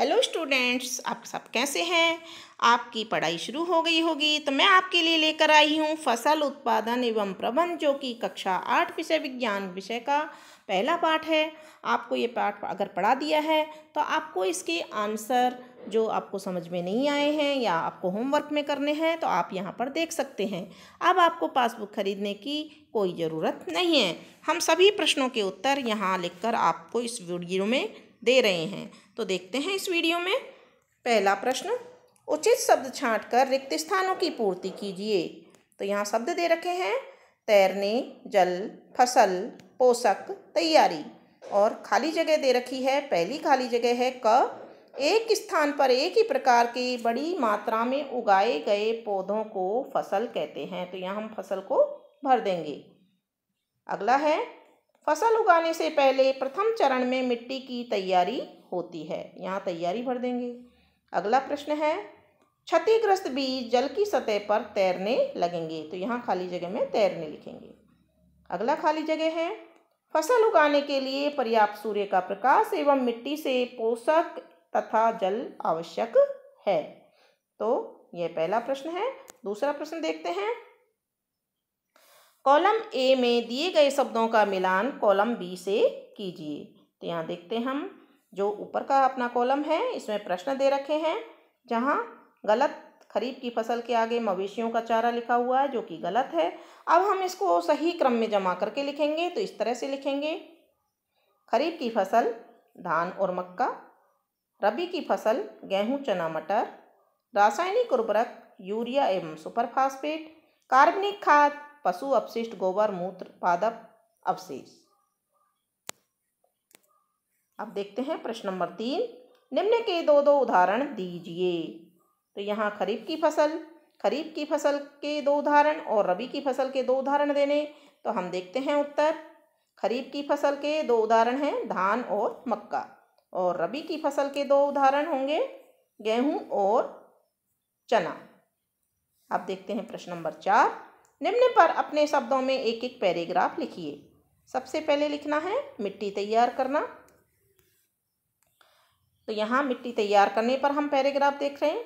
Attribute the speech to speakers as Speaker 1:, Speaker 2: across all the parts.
Speaker 1: hello students आप सब कैसे हैं आपकी पढ़ाई शुरू हो गई होगी तो मैं आपके लिए लेकर आई हूँ फसल उत्पादन एवं प्रबंध जो कि कक्षा आठ विषय विज्ञान विषय का पहला पाठ है आपको ये पाठ अगर पढ़ा दिया है तो आपको इसके आंसर जो आपको समझ में नहीं आए हैं या आपको होमवर्क में करने हैं तो आप यहाँ पर देख सकते हैं अब आपको पासबुक खरीदने की कोई ज़रूरत नहीं है हम सभी प्रश्नों के उत्तर यहाँ लिखकर आपको इस वीडियो में दे रहे हैं तो देखते हैं इस वीडियो में पहला प्रश्न उचित शब्द छाँट कर रिक्त स्थानों की पूर्ति कीजिए तो यहाँ शब्द दे रखे हैं तैरने जल फसल पोषक तैयारी और खाली जगह दे रखी है पहली खाली जगह है क एक स्थान पर एक ही प्रकार के बड़ी मात्रा में उगाए गए पौधों को फसल कहते हैं तो यहाँ हम फसल को भर देंगे अगला है फसल उगाने से पहले प्रथम चरण में मिट्टी की तैयारी होती है यहाँ तैयारी भर देंगे अगला प्रश्न है क्षतिग्रस्त बीज जल की सतह पर तैरने लगेंगे तो यहाँ खाली जगह में तैरने लिखेंगे अगला खाली जगह है फसल उगाने के लिए पर्याप्त सूर्य का प्रकाश एवं मिट्टी से पोषक तथा जल आवश्यक है तो यह पहला प्रश्न है दूसरा प्रश्न देखते हैं कॉलम ए में दिए गए शब्दों का मिलान कॉलम बी से कीजिए तो यहाँ देखते हैं हम जो ऊपर का अपना कॉलम है इसमें प्रश्न दे रखे हैं जहाँ गलत खरीफ की फसल के आगे मवेशियों का चारा लिखा हुआ है जो कि गलत है अब हम इसको सही क्रम में जमा करके लिखेंगे तो इस तरह से लिखेंगे खरीफ की फसल धान और मक्का रबी की फसल गेहूं चना मटर रासायनिक उर्वरक यूरिया एवं सुपरफास्फेट कार्बनिक खाद पशु अपशिष्ट गोबर मूत्र पादप अवशेष अब देखते हैं प्रश्न नंबर तीन निम्न के दो दो उदाहरण दीजिए तो यहाँ खरीफ की फसल खरीफ की फसल के दो उदाहरण और रबी की फसल के दो उदाहरण देने तो हम देखते हैं उत्तर खरीफ की फसल के दो उदाहरण हैं धान और मक्का और रबी की फसल के दो उदाहरण होंगे गेहूं और चना अब देखते हैं प्रश्न नंबर चार निम्न पर अपने शब्दों में एक एक पैराग्राफ लिखिए सबसे पहले लिखना है मिट्टी तैयार करना तो यहाँ मिट्टी तैयार करने पर हम पैराग्राफ देख रहे हैं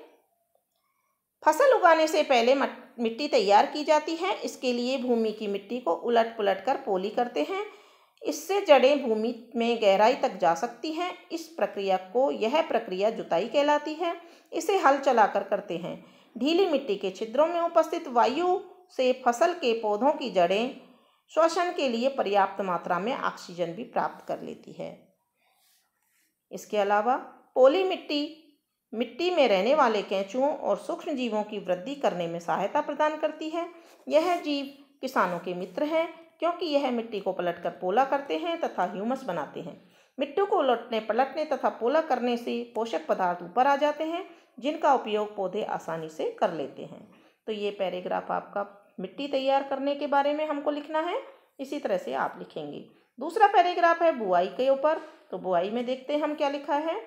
Speaker 1: फसल उगाने से पहले मिट्टी तैयार की जाती है इसके लिए भूमि की मिट्टी को उलट पुलट कर पोली करते हैं इससे जड़ें भूमि में गहराई तक जा सकती हैं इस प्रक्रिया को यह प्रक्रिया जुताई कहलाती है इसे हल चलाकर करते हैं ढीली मिट्टी के छिद्रों में उपस्थित वायु से फसल के पौधों की जड़ें श्वसन के लिए पर्याप्त मात्रा में ऑक्सीजन भी प्राप्त कर लेती है इसके अलावा पोली मिट्टी मिट्टी में रहने वाले कैचुओं और सूक्ष्म जीवों की वृद्धि करने में सहायता प्रदान करती है यह जीव किसानों के मित्र हैं क्योंकि यह मिट्टी को पलटकर पोला करते हैं तथा ह्यूमस बनाते हैं मिट्टी को उलटने पलटने तथा पोला करने से पोषक पदार्थ ऊपर आ जाते हैं जिनका उपयोग पौधे आसानी से कर लेते हैं तो ये पैराग्राफ आपका मिट्टी तैयार करने के बारे में हमको लिखना है इसी तरह से आप लिखेंगे दूसरा पैराग्राफ है बुआई के ऊपर तो बुआई में देखते हैं हम क्या लिखा है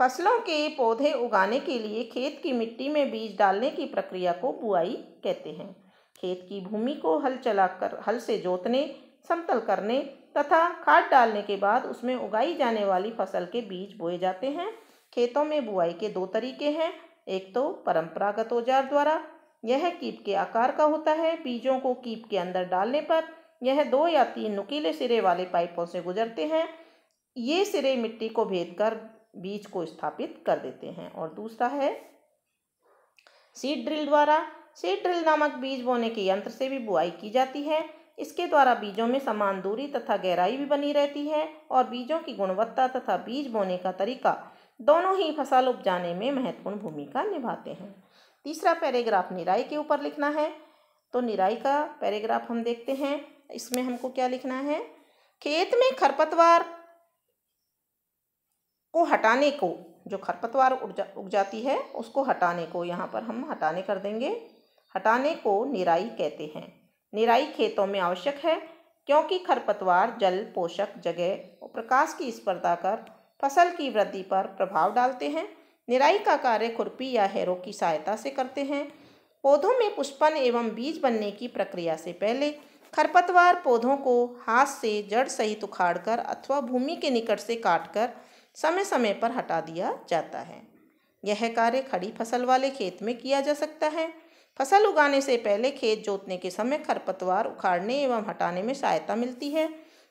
Speaker 1: फसलों के पौधे उगाने के लिए खेत की मिट्टी में बीज डालने की प्रक्रिया को बुआई कहते हैं खेत की भूमि को हल चलाकर हल से जोतने समतल करने तथा खाद डालने के बाद उसमें उगाई जाने वाली फसल के बीज बोए जाते हैं खेतों में बुआई के दो तरीके हैं एक तो परंपरागत औजार द्वारा यह कीप के आकार का होता है बीजों को कीप के अंदर डालने पर यह दो या तीन नुकीले सिरे वाले पाइपों से गुजरते हैं ये सिरे मिट्टी को भेद कर बीज को स्थापित कर देते हैं और दूसरा है सीड ड्रिल द्वारा सीड ड्रिल नामक बीज बोने के यंत्र से भी बुआई की जाती है इसके द्वारा बीजों में समान दूरी तथा गहराई भी बनी रहती है और बीजों की गुणवत्ता तथा बीज बोने का तरीका दोनों ही फसल उपजाने में महत्वपूर्ण भूमिका निभाते हैं तीसरा पैराग्राफ निराई के ऊपर लिखना है तो निराई का पैराग्राफ हम देखते हैं इसमें हमको क्या लिखना है खेत में खरपतवार को हटाने को जो खरपतवार उग जा उग जाती है उसको हटाने को यहाँ पर हम हटाने कर देंगे हटाने को निराई कहते हैं निराई खेतों में आवश्यक है क्योंकि खरपतवार जल पोषक जगह और प्रकाश की स्पर्धा कर फसल की वृद्धि पर प्रभाव डालते हैं निराई का कार्य खुरपी या हैरों की सहायता से करते हैं पौधों में पुष्पन एवं बीज बनने की प्रक्रिया से पहले खरपतवार पौधों को हाथ से जड़ सहित उखाड़कर अथवा भूमि के निकट से काटकर समय समय पर हटा दिया जाता है यह कार्य खड़ी फसल वाले खेत में किया जा सकता है फसल उगाने से पहले खेत जोतने के समय खरपतवार उखाड़ने एवं हटाने में सहायता मिलती है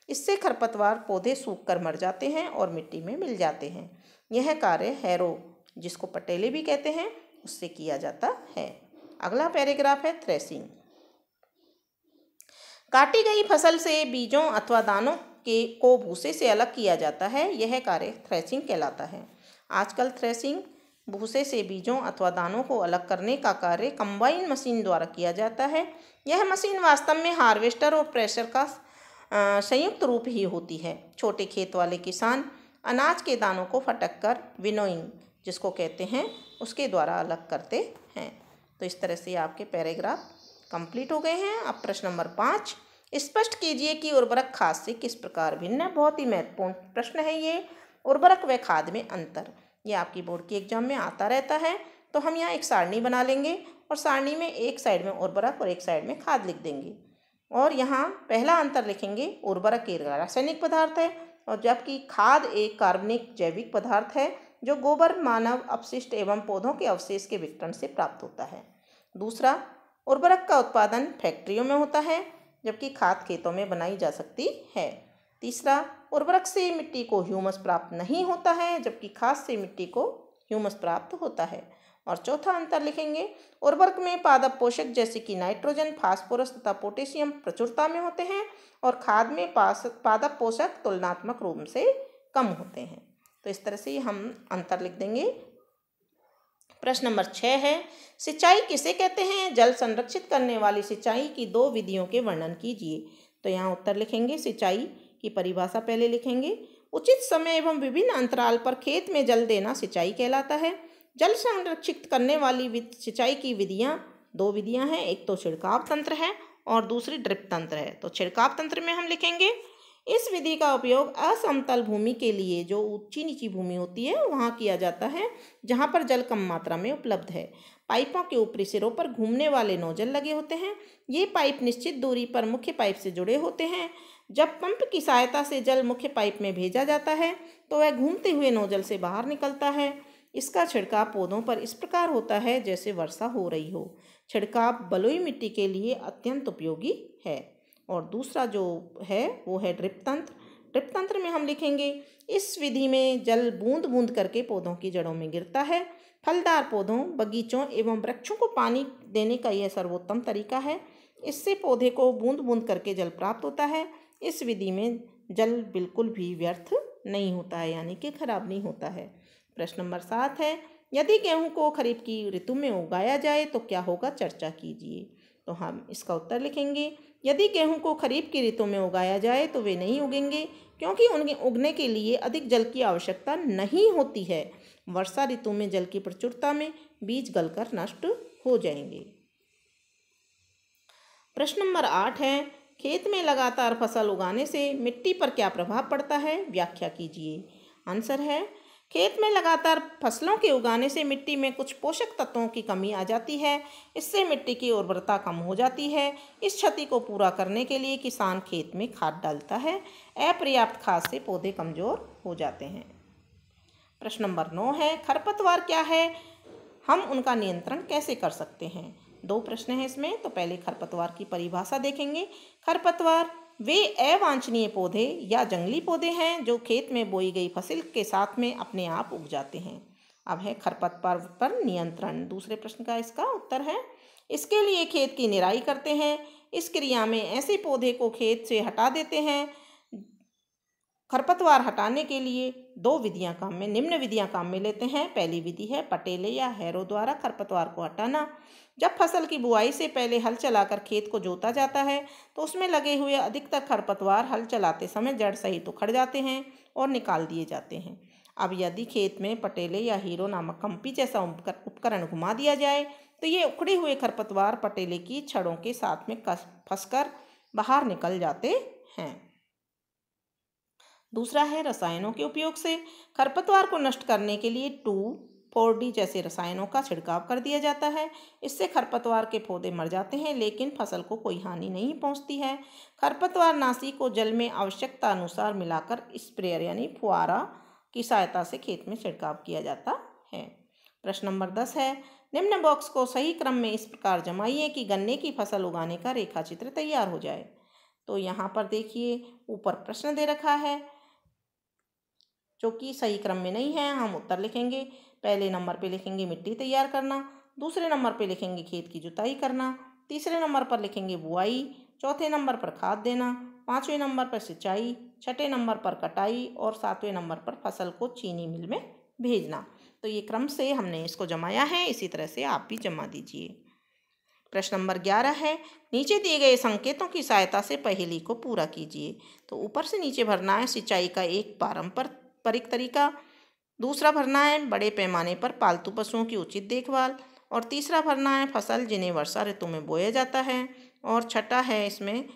Speaker 1: इससे खरपतवार पौधे सूख कर मर जाते हैं और मिट्टी में मिल जाते हैं यह कार्य हैरो जिसको पटेले भी कहते हैं उससे किया जाता है अगला पैराग्राफ है थ्रेसिंग काटी गई फसल से बीजों अथवा दानों के को भूसे से अलग किया जाता है यह कार्य थ्रेसिंग कहलाता है आजकल थ्रेसिंग भूसे से बीजों अथवा दानों को अलग करने का कार्य कंबाइन मशीन द्वारा किया जाता है यह मशीन वास्तव में हार्वेस्टर और प्रेशर का संयुक्त रूप ही होती है छोटे खेत वाले किसान अनाज के दानों को फटक कर विनोइंग जिसको कहते हैं उसके द्वारा अलग करते हैं तो इस तरह से आपके पैराग्राफ कंप्लीट हो गए हैं अब प्रश्न नंबर पाँच स्पष्ट कीजिए कि उर्वरक खाद से किस प्रकार भिन्न है बहुत ही महत्वपूर्ण प्रश्न है ये उर्वरक व खाद में अंतर ये आपकी बोर्ड की एग्जाम में आता रहता है तो हम यहाँ एक सारणी बना लेंगे और सारणी में एक साइड में उर्वरक और एक साइड में खाद लिख देंगे और यहाँ पहला अंतर लिखेंगे उर्वरक एक रासायनिक पदार्थ है और जबकि खाद एक कार्बनिक जैविक पदार्थ है जो गोबर मानव अपशिष्ट एवं पौधों के अवशेष के वितरण से प्राप्त होता है दूसरा उर्वरक का उत्पादन फैक्ट्रियों में होता है जबकि खाद खेतों में बनाई जा सकती है तीसरा उर्वरक से मिट्टी को ह्यूमस प्राप्त नहीं होता है जबकि खाद से मिट्टी को ह्यूमस प्राप्त होता है और चौथा अंतर लिखेंगे उर्वरक में पादप पोषक जैसे कि नाइट्रोजन फास्फोरस तथा पोटेशियम प्रचुरता में होते हैं और खाद में पादप पोषक तुलनात्मक रूप से कम होते हैं तो इस तरह से हम अंतर लिख देंगे प्रश्न नंबर छः है सिंचाई किसे कहते हैं जल संरक्षित करने वाली सिंचाई की दो विधियों के वर्णन कीजिए तो यहाँ उत्तर लिखेंगे सिंचाई की परिभाषा पहले लिखेंगे उचित समय एवं विभिन्न अंतराल पर खेत में जल देना सिंचाई कहलाता है जल संरक्षित करने वाली सिंचाई की विधियाँ दो विधियाँ हैं एक तो छिड़काव तंत्र है और दूसरी ड्रिप तंत्र है तो छिड़काव तंत्र में हम लिखेंगे इस विधि का उपयोग असमतल भूमि के लिए जो ऊंची नीची भूमि होती है वहाँ किया जाता है जहाँ पर जल कम मात्रा में उपलब्ध है पाइपों के ऊपरी सिरों पर घूमने वाले नोजल लगे होते हैं ये पाइप निश्चित दूरी पर मुख्य पाइप से जुड़े होते हैं जब पंप की सहायता से जल मुख्य पाइप में भेजा जाता है तो वह घूमते हुए नोजल से बाहर निकलता है इसका छिड़काव पौधों पर इस प्रकार होता है जैसे वर्षा हो रही हो छिड़काव बलुई मिट्टी के लिए अत्यंत उपयोगी है और दूसरा जो है वो है ड्रिप तंत्र ड्रिप तंत्र में हम लिखेंगे इस विधि में जल बूंद बूंद करके पौधों की जड़ों में गिरता है फलदार पौधों बगीचों एवं वृक्षों को पानी देने का यह सर्वोत्तम तरीका है इससे पौधे को बूंद बूंद करके जल प्राप्त होता है इस विधि में जल बिल्कुल भी व्यर्थ नहीं होता है यानी कि खराब नहीं होता है प्रश्न नंबर सात है यदि गेहूं को खरीफ की ऋतु में उगाया जाए तो क्या होगा चर्चा कीजिए तो हम इसका उत्तर लिखेंगे यदि गेहूं को खरीफ की ऋतु में उगाया जाए तो वे नहीं उगेंगे क्योंकि उनके उगने के लिए अधिक जल की आवश्यकता नहीं होती है वर्षा ऋतु में जल की प्रचुरता में बीज गलकर नष्ट हो जाएंगे प्रश्न नंबर आठ है खेत में लगातार फसल उगाने से मिट्टी पर क्या प्रभाव पड़ता है व्याख्या कीजिए आंसर है खेत में लगातार फसलों के उगाने से मिट्टी में कुछ पोषक तत्वों की कमी आ जाती है इससे मिट्टी की उर्वरता कम हो जाती है इस क्षति को पूरा करने के लिए किसान खेत में खाद डालता है अपर्याप्त खाद से पौधे कमज़ोर हो जाते हैं प्रश्न नंबर नौ है खरपतवार क्या है हम उनका नियंत्रण कैसे कर सकते हैं दो प्रश्न हैं इसमें तो पहले खरपतवार की परिभाषा देखेंगे खरपतवार वे अवांछनीय पौधे या जंगली पौधे हैं जो खेत में बोई गई फसल के साथ में अपने आप उग जाते हैं अब है खरपतवार पर नियंत्रण दूसरे प्रश्न का इसका उत्तर है इसके लिए खेत की निराई करते हैं इस क्रिया में ऐसे पौधे को खेत से हटा देते हैं खरपतवार हटाने के लिए दो विधियां काम में निम्न विधियां काम में लेते हैं पहली विधि है पटेले या हैरो द्वारा खरपतवार को हटाना जब फसल की बुआई से पहले हल चलाकर खेत को जोता जाता है तो उसमें लगे हुए अधिकतर खरपतवार हल चलाते समय जड़ सहित तो उखड़ जाते हैं और निकाल दिए जाते हैं अब यदि खेत में पटेले या हीरो नामक कंपी जैसा उपकरण घुमा दिया जाए तो ये उखड़े हुए खरपतवार पटेले की छड़ों के साथ में कस फंस बाहर निकल जाते हैं दूसरा है रसायनों के उपयोग से खरपतवार को नष्ट करने के लिए टू फोर डी जैसे रसायनों का छिड़काव कर दिया जाता है इससे खरपतवार के पौधे मर जाते हैं लेकिन फसल को कोई हानि नहीं पहुंचती है खरपतवार नाशी को जल में आवश्यकता अनुसार मिलाकर स्प्रेयर यानी फुआरा की सहायता से खेत में छिड़काव किया जाता है प्रश्न नंबर दस है निम्न बॉक्स को सही क्रम में इस प्रकार जमाइए कि गन्ने की फसल उगाने का रेखा चित्र तैयार हो जाए तो यहाँ पर देखिए ऊपर प्रश्न दे रखा है जो कि सही क्रम में नहीं है हम उत्तर लिखेंगे पहले नंबर पे लिखेंगे मिट्टी तैयार करना दूसरे नंबर पे लिखेंगे खेत की जुताई करना तीसरे नंबर पर लिखेंगे बुआई चौथे नंबर पर खाद देना पाँचवें नंबर पर सिंचाई छठे नंबर पर कटाई और सातवें नंबर पर फसल को चीनी मिल में भेजना तो ये क्रम से हमने इसको जमाया है इसी तरह से आप भी जमा दीजिए प्रश्न नंबर ग्यारह है नीचे दिए गए संकेतों की सहायता से पहेली को पूरा कीजिए तो ऊपर से नीचे भरना है सिंचाई का एक पारंपर पर एक तरीका दूसरा भरना है बड़े पैमाने पर पालतू पशुओं की उचित देखभाल और तीसरा भरना है फसल जिन्हें वर्षा ऋतु में बोया जाता है और छठा है इसमें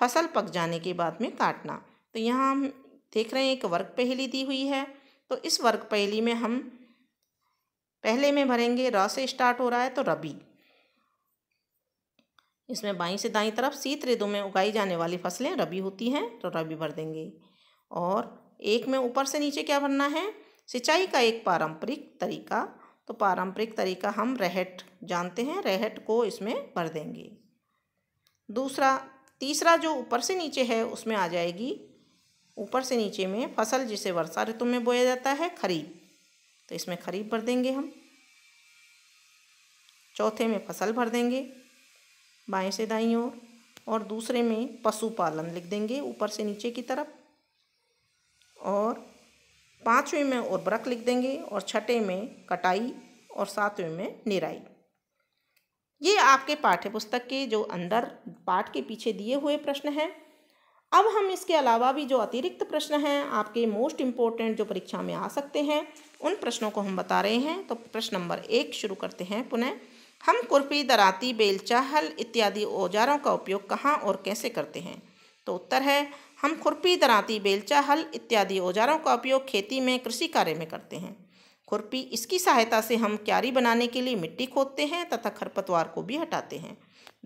Speaker 1: फसल पक जाने के बाद में काटना तो यहाँ हम देख रहे हैं एक वर्ग पहेली दी हुई है तो इस वर्ग पहेली में हम पहले में भरेंगे र से स्टार्ट हो रहा है तो रबी इसमें बाई से दाई तरफ शीत ऋतु में उगाई जाने वाली फसलें रबी होती हैं तो रबी भर देंगे और एक में ऊपर से नीचे क्या भरना है सिंचाई का एक पारंपरिक तरीका तो पारंपरिक तरीका हम रहट जानते हैं रहट को इसमें भर देंगे दूसरा तीसरा जो ऊपर से नीचे है उसमें आ जाएगी ऊपर से नीचे में फसल जिसे वर्षा ऋतु में बोया जाता है खरीफ तो इसमें खरीफ भर देंगे हम चौथे में फसल भर देंगे बाएं से दाई ओर और, और दूसरे में पशुपालन लिख देंगे ऊपर से नीचे की तरफ और पाँचवें में उर्वरक लिख देंगे और छठे में कटाई और सातवें में निराई ये आपके पाठ्यपुस्तक के जो अंदर पाठ के पीछे दिए हुए प्रश्न हैं अब हम इसके अलावा भी जो अतिरिक्त प्रश्न हैं आपके मोस्ट इम्पोर्टेंट जो परीक्षा में आ सकते हैं उन प्रश्नों को हम बता रहे हैं तो प्रश्न नंबर एक शुरू करते हैं पुनः हम कुर्पी दराती बेलचा हल इत्यादि औजारों का उपयोग कहाँ और कैसे करते हैं तो उत्तर है हम खुरपी दराती बेलचा हल इत्यादि औजारों का उपयोग खेती में कृषि कार्य में करते हैं खुरपी इसकी सहायता से हम क्यारी बनाने के लिए मिट्टी खोदते हैं तथा खरपतवार को भी हटाते हैं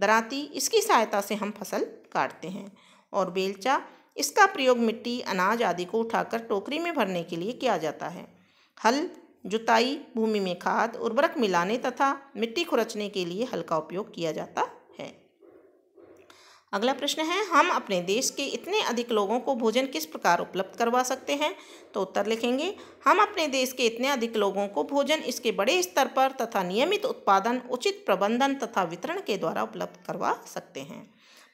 Speaker 1: दराती इसकी सहायता से हम फसल काटते हैं और बेलचा इसका प्रयोग मिट्टी अनाज आदि को उठाकर टोकरी में भरने के लिए किया जाता है हल जुताई भूमि में खाद उर्वरक मिलाने तथा मिट्टी खुरचने के लिए हल का उपयोग किया जाता अगला प्रश्न है हम अपने देश के इतने अधिक लोगों को भोजन किस प्रकार उपलब्ध करवा सकते हैं तो उत्तर लिखेंगे हम अपने देश के इतने अधिक लोगों को भोजन इसके बड़े स्तर पर तथा नियमित उत्पादन उचित प्रबंधन तथा वितरण के द्वारा उपलब्ध करवा सकते हैं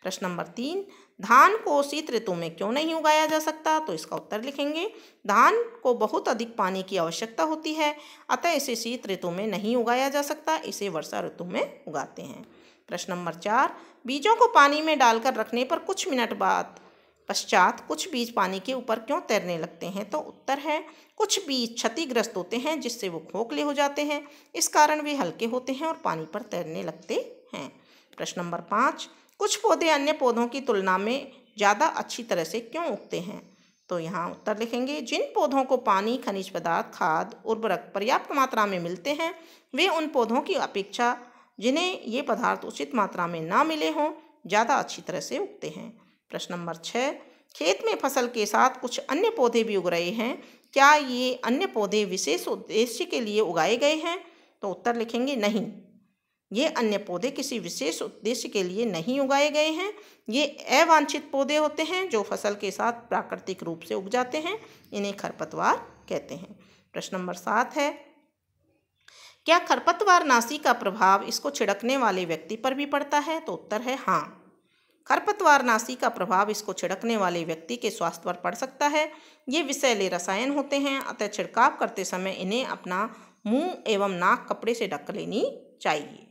Speaker 1: प्रश्न नंबर तीन धान को शीत ऋतु में क्यों नहीं उगाया जा सकता तो इसका उत्तर लिखेंगे धान को बहुत अधिक पानी की आवश्यकता होती है अतः इसे शीत ऋतु में नहीं उगाया जा सकता इसे वर्षा ऋतु में उगाते हैं प्रश्न नंबर चार बीजों को पानी में डालकर रखने पर कुछ मिनट बाद पश्चात कुछ बीज पानी के ऊपर क्यों तैरने लगते हैं तो उत्तर है कुछ बीज क्षतिग्रस्त होते हैं जिससे वो खोखले हो जाते हैं इस कारण वे हल्के होते हैं और पानी पर तैरने लगते हैं प्रश्न नंबर पाँच कुछ पौधे अन्य पौधों की तुलना में ज़्यादा अच्छी तरह से क्यों उगते हैं तो यहाँ उत्तर लिखेंगे जिन पौधों को पानी खनिज पदार्थ खाद उर्वरक पर्याप्त मात्रा में मिलते हैं वे उन पौधों की अपेक्षा जिन्हें ये पदार्थ उचित मात्रा में ना मिले हों ज़्यादा अच्छी तरह से उगते हैं प्रश्न नंबर छः खेत में फसल के साथ कुछ अन्य पौधे भी उग रहे हैं क्या ये अन्य पौधे विशेष उद्देश्य के लिए उगाए गए हैं तो उत्तर लिखेंगे नहीं ये अन्य पौधे किसी विशेष उद्देश्य के लिए नहीं उगाए गए हैं ये अवांछित पौधे होते हैं जो फसल के साथ प्राकृतिक रूप से उग जाते हैं इन्हें खरपतवार कहते हैं प्रश्न नंबर सात है क्या खरपतवार नासी का प्रभाव इसको छिड़कने वाले व्यक्ति पर भी पड़ता है तो उत्तर है हाँ खरपतवार नासी का प्रभाव इसको छिड़कने वाले व्यक्ति के स्वास्थ्य पर पड़ सकता है ये विषैले रसायन होते हैं अतः छिड़काव करते समय इन्हें अपना मुंह एवं नाक कपड़े से ढक लेनी चाहिए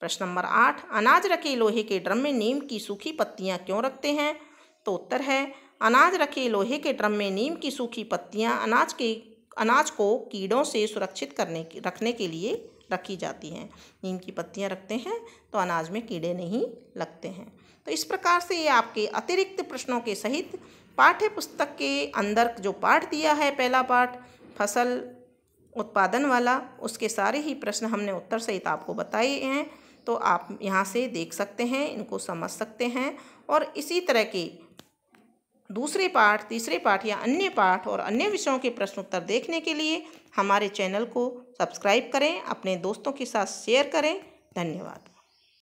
Speaker 1: प्रश्न नंबर आठ अनाज रखे लोहे के ड्रम में नीम की सूखी पत्तियाँ क्यों रखते हैं तो उत्तर है अनाज रखे लोहे के ड्रम में नीम की सूखी पत्तियाँ अनाज के अनाज को कीड़ों से सुरक्षित करने रखने के लिए रखी जाती हैं नीम की पत्तियाँ रखते हैं तो अनाज में कीड़े नहीं लगते हैं तो इस प्रकार से ये आपके अतिरिक्त प्रश्नों के सहित पाठ्य पुस्तक के अंदर जो पाठ दिया है पहला पाठ फसल उत्पादन वाला उसके सारे ही प्रश्न हमने उत्तर सहित आपको बताए हैं तो आप यहाँ से देख सकते हैं इनको समझ सकते हैं और इसी तरह के दूसरे पाठ तीसरे पाठ या अन्य पाठ और अन्य विषयों के प्रश्नोत्तर देखने के लिए हमारे चैनल को सब्सक्राइब करें अपने दोस्तों के साथ शेयर करें धन्यवाद